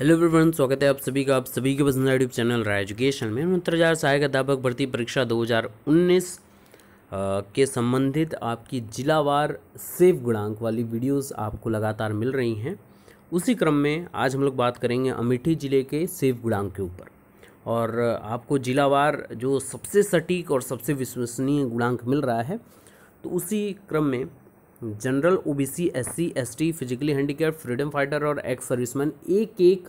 hello everyone स्वागत है आप सभी का आप सभी के पसंद यूट्यूब चैनल राय एजुकेशन में उत्तराचार सहायक अध्यापक भर्ती परीक्षा 2019 के संबंधित आपकी जिलावार सेव गुणांक वाली वीडियोस आपको लगातार मिल रही हैं उसी क्रम में आज हम लोग बात करेंगे अमेठी ज़िले के सेव गुणांक के ऊपर और आपको जिलावार जो सबसे सटीक और सबसे विश्वसनीय गुणांक मिल रहा है तो उसी क्रम में general OBC SC ST physically handicap freedom fighter और एक्स सर्विसमैन एक एक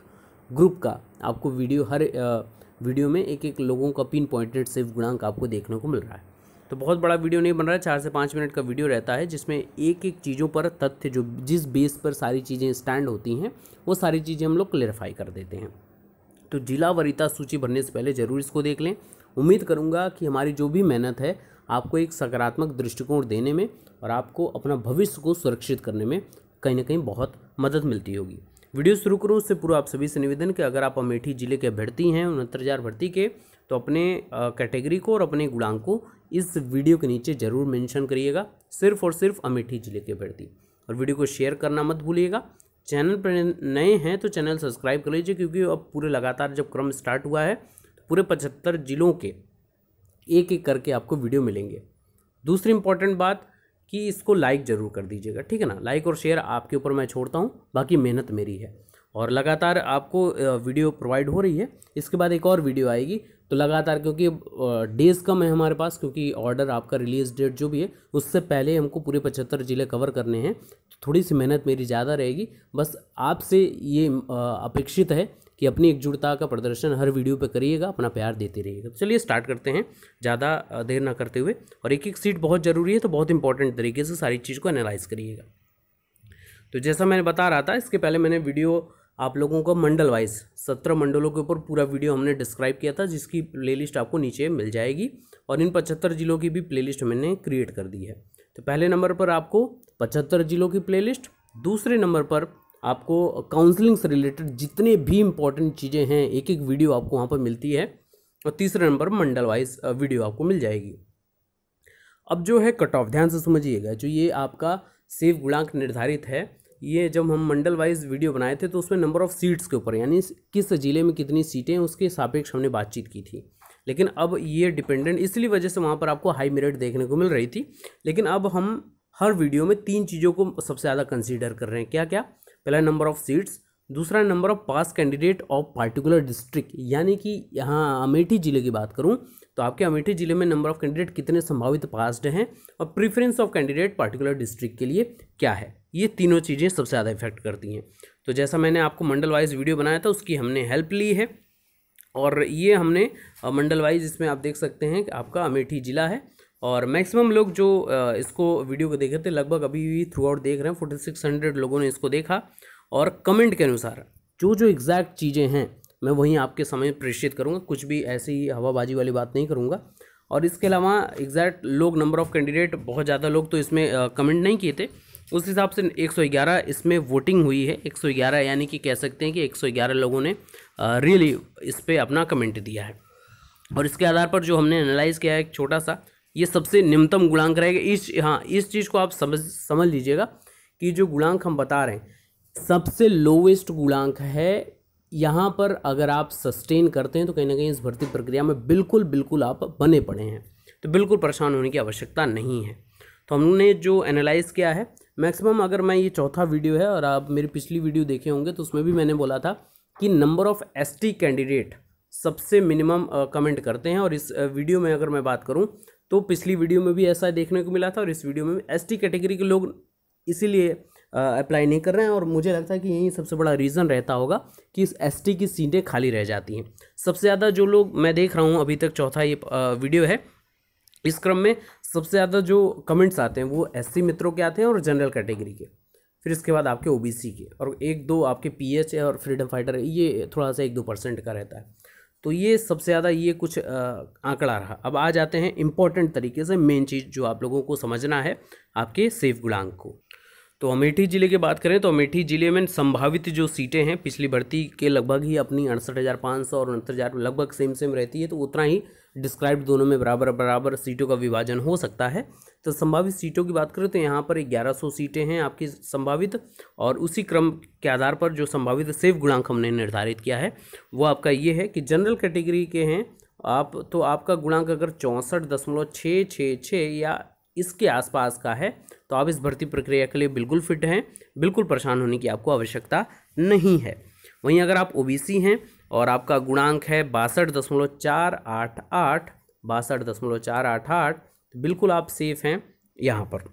ग्रुप का आपको वीडियो हर वीडियो में एक एक लोगों का पिन पॉइंटेड सेव गुणांक आपको देखने को मिल रहा है तो बहुत बड़ा वीडियो नहीं बन रहा है चार से पाँच मिनट का वीडियो रहता है जिसमें एक एक चीज़ों पर तथ्य जो जिस बेस पर सारी चीज़ें स्टैंड होती हैं वो सारी चीज़ें हम लोग क्लेरिफाई कर देते हैं तो जिला वरीता सूची भरने से पहले ज़रूर इसको देख लें उम्मीद करूँगा कि हमारी जो भी मेहनत है आपको एक सकारात्मक दृष्टिकोण देने में और आपको अपना भविष्य को सुरक्षित करने में कहीं ना कहीं बहुत मदद मिलती होगी वीडियो शुरू करूँ उससे पूर्व आप सभी से निवेदन कि अगर आप अमेठी जिले के अभ्यर्थी हैं उनहत्तर हज़ार भर्ती के तो अपने कैटेगरी को और अपने गुणांक को इस वीडियो के नीचे ज़रूर मेंशन करिएगा सिर्फ और सिर्फ अमेठी जिले के भर्ती और वीडियो को शेयर करना मत भूलिएगा चैनल पर नए हैं तो चैनल सब्सक्राइब कर लीजिए क्योंकि अब पूरे लगातार जब क्रम स्टार्ट हुआ है तो पूरे पचहत्तर जिलों के एक एक करके आपको वीडियो मिलेंगे दूसरी इंपॉर्टेंट बात कि इसको लाइक ज़रूर कर दीजिएगा ठीक है ना लाइक और शेयर आपके ऊपर मैं छोड़ता हूँ बाकी मेहनत मेरी है और लगातार आपको वीडियो प्रोवाइड हो रही है इसके बाद एक और वीडियो आएगी तो लगातार क्योंकि डेज़ कम है हमारे पास क्योंकि ऑर्डर आपका रिलीज़ डेट जो भी है उससे पहले हमको पूरे पचहत्तर ज़िले कवर करने हैं थोड़ी सी मेहनत मेरी ज़्यादा रहेगी बस आपसे ये अपेक्षित है कि अपनी एकजुटता का प्रदर्शन हर वीडियो पे करिएगा अपना प्यार देते रहिएगा तो चलिए स्टार्ट करते हैं ज़्यादा देर ना करते हुए और एक एक सीट बहुत ज़रूरी है तो बहुत इंपॉर्टेंट तरीके से सारी चीज़ को एनालाइज करिएगा तो जैसा मैंने बता रहा था इसके पहले मैंने वीडियो आप लोगों का मंडल वाइज सत्रह मंडलों के ऊपर पूरा वीडियो हमने डिस्क्राइब किया था जिसकी प्लेलिस्ट आपको नीचे मिल जाएगी और इन पचहत्तर जिलों की भी प्लेलिस्ट मैंने क्रिएट कर दी है तो पहले नंबर पर आपको पचहत्तर जिलों की प्लेलिस्ट दूसरे नंबर पर आपको काउंसलिंग से रिलेटेड जितने भी इंपॉर्टेंट चीज़ें हैं एक एक वीडियो आपको वहाँ पर मिलती है और तीसरे नंबर मंडल वाइज वीडियो आपको मिल जाएगी अब जो है कट ऑफ ध्यान से समझिएगा जो ये आपका सेव गुणांक निर्धारित है ये जब हम मंडल वाइज वीडियो बनाए थे तो उसमें नंबर ऑफ़ सीट्स के ऊपर यानी किस ज़िले में कितनी सीटें हैं उसके सापेक्ष हमने बातचीत की थी लेकिन अब ये डिपेंडेंट इसलिए वजह से वहाँ पर आपको हाई मेरिट देखने को मिल रही थी लेकिन अब हम हर वीडियो में तीन चीज़ों को सबसे ज़्यादा कंसिडर कर रहे हैं क्या क्या पहला नंबर ऑफ़ सीट्स दूसरा number of pass candidate of particular district यानी कि यहाँ अमेठी ज़िले की बात करूँ तो आपके अमेठी ज़िले में नंबर ऑफ़ कैंडिडेट कितने संभावित पास्ड हैं और preference of candidate particular district के लिए क्या है ये तीनों चीज़ें सबसे ज़्यादा इफेक्ट करती हैं तो जैसा मैंने आपको मंडल वाइज वीडियो बनाया था उसकी हमने हेल्प ली है और ये हमने मंडल वाइज इसमें आप देख सकते हैं कि आपका अमेठी ज़िला है और मैक्सिमम लोग जो इसको वीडियो को देख रहे थे लगभग अभी भी थ्रू आउट देख रहे हैं फोर्टी सिक्स हंड्रेड लोगों ने इसको देखा और कमेंट के अनुसार जो जो एग्जैक्ट चीज़ें हैं मैं वहीं आपके समय प्रेषित करूँगा कुछ भी ऐसी हवाबाजी वाली बात नहीं करूँगा और इसके अलावा एग्जैक्ट लोग नंबर ऑफ़ कैंडिडेट बहुत ज़्यादा लोग तो इसमें कमेंट नहीं किए थे उस हिसाब से 111 इसमें वोटिंग हुई है 111 यानी कि कह सकते हैं कि 111 लोगों ने रियली इस पर अपना कमेंट दिया है और इसके आधार पर जो हमने एनालाइज किया है एक छोटा सा ये सबसे न्यूनतम गुणांक रहेगा इस हाँ इस चीज़ को आप समझ समझ लीजिएगा कि जो गुणांक हम बता रहे हैं सबसे लोवेस्ट गुणांक है यहाँ पर अगर आप सस्टेन करते हैं तो कहीं ना कहीं इस भर्ती प्रक्रिया में बिल्कुल बिल्कुल आप बने पड़े हैं तो बिल्कुल परेशान होने की आवश्यकता नहीं है तो हमने जो एनालाइज किया है मैक्सिमम अगर मैं ये चौथा वीडियो है और आप मेरी पिछली वीडियो देखे होंगे तो उसमें भी मैंने बोला था कि नंबर ऑफ़ एस कैंडिडेट सबसे मिनिमम कमेंट करते हैं और इस वीडियो में अगर मैं बात करूँ तो पिछली वीडियो में भी ऐसा देखने को मिला था और इस वीडियो में एस टी कैटेगरी के लोग इसीलिए अप्लाई नहीं कर रहे हैं और मुझे लगता है कि यही सबसे बड़ा रीज़न रहता होगा कि इस एस की सीटें खाली रह जाती हैं सबसे ज़्यादा जो लोग मैं देख रहा हूँ अभी तक चौथा ये वीडियो है इस क्रम में सबसे ज़्यादा जो कमेंट्स आते हैं वो एस मित्रों के आते हैं और जनरल कैटेगरी के फिर इसके बाद आपके ओबीसी के और एक दो आपके पीएच और फ्रीडम फाइटर ये थोड़ा सा एक दो परसेंट का रहता है तो ये सबसे ज़्यादा ये कुछ आंकड़ा रहा अब आ जाते हैं इम्पोर्टेंट तरीके से मेन चीज़ जो आप लोगों को समझना है आपके सेफ गुणांक को तो अमेठी ज़िले की बात करें तो अमेठी ज़िले में संभावित जो सीटें हैं पिछली भर्ती के लगभग ही अपनी अड़सठ हज़ार पाँच सौ और उनहत्तर हज़ार लगभग सेम सेम रहती है तो उतना ही डिस्क्राइब दोनों में बराबर बराबर सीटों का विभाजन हो सकता है तो संभावित सीटों की बात करें तो यहाँ पर ग्यारह सौ सीटें हैं आपकी संभावित और उसी क्रम के आधार पर जो संभावित सेव गुणांक हमने निर्धारित किया है वो आपका ये है कि जनरल कैटेगरी के हैं आप तो आपका गुणांक अगर चौंसठ दशमलव छः छः छः या इसके आसपास का है तो आप इस भर्ती प्रक्रिया के लिए बिल्कुल फिट हैं बिल्कुल परेशान होने की आपको आवश्यकता नहीं है वहीं अगर आप ओबीसी हैं और आपका गुणांक है बासठ दशमलव चार आठ आठ बासठ दशमलव चार आठ आठ तो बिल्कुल आप सेफ़ हैं यहाँ पर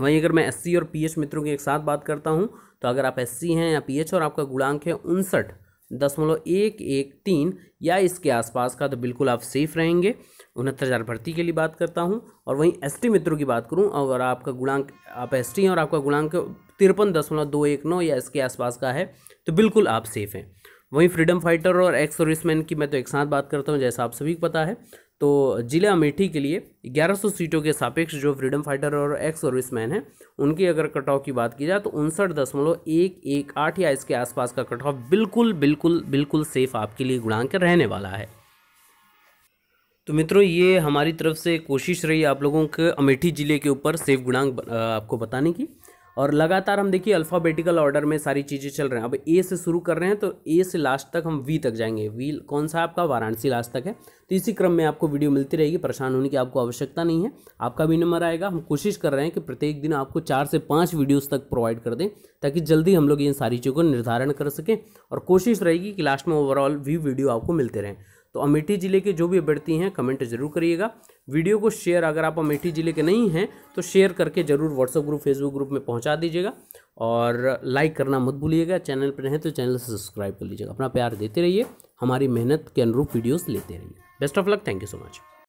वहीं अगर मैं एससी और पीएच मित्रों की एक साथ बात करता हूँ तो अगर आप एससी हैं या पीएच और आपका गुणांक है उनसठ दशमलव एक एक तीन या इसके आसपास का तो बिल्कुल आप सेफ रहेंगे उनहत्तर हज़ार भर्ती के लिए बात करता हूँ और वहीं एस मित्रों की बात करूँ और आपका गुणांक आप एस हैं और आपका गुणांक तिरपन दशमलव दो एक नौ या इसके आसपास का है तो बिल्कुल आप सेफ़ हैं वहीं फ्रीडम फाइटर और एक्स सर्विसमैन की मैं तो एक साथ बात करता हूँ जैसा आप सभी को पता है तो जिले अमेठी के लिए 1100 सीटों के सापेक्ष जो फ्रीडम फाइटर और एक्स सर्विसमैन हैं उनकी अगर कट ऑफ की बात की जाए तो उनसठ दशमलव एक एक आठ या इसके आसपास का कट ऑफ बिल्कुल बिल्कुल बिल्कुल सेफ आपके लिए गुणांक रहने वाला है तो मित्रों ये हमारी तरफ से कोशिश रही आप लोगों के अमेठी ज़िले के ऊपर सेफ गुणांक आपको बताने की और लगातार हम देखिए अल्फ़ाबेटिकल ऑर्डर में सारी चीज़ें चल रहे हैं अब ए से शुरू कर रहे हैं तो ए से लास्ट तक हम वी तक जाएंगे वी कौन सा आपका वाराणसी लास्ट तक है तो इसी क्रम में आपको वीडियो मिलती रहेगी परेशान होने की आपको आवश्यकता नहीं है आपका भी नंबर आएगा हम कोशिश कर रहे हैं कि प्रत्येक दिन आपको चार से पाँच वीडियोज़ तक प्रोवाइड कर दें ताकि जल्दी हम लोग इन सारी चीज़ों को निर्धारण कर सकें और कोशिश रहेगी कि लास्ट में ओवरऑल वी वीडियो आपको मिलते रहें तो अमेठी ज़िले के जो भी अभ्यर्थी हैं कमेंट जरूर करिएगा वीडियो को शेयर अगर आप अमेठी ज़िले के नहीं हैं तो शेयर करके ज़रूर व्हाट्सअप ग्रुप फेसबुक ग्रुप में पहुँचा दीजिएगा और लाइक करना मत भूलिएगा चैनल पर नहीं तो चैनल सब्सक्राइब कर लीजिएगा अपना प्यार देते रहिए हमारी मेहनत के अनुरूप वीडियोज़ लेते रहिए best of luck thank you so much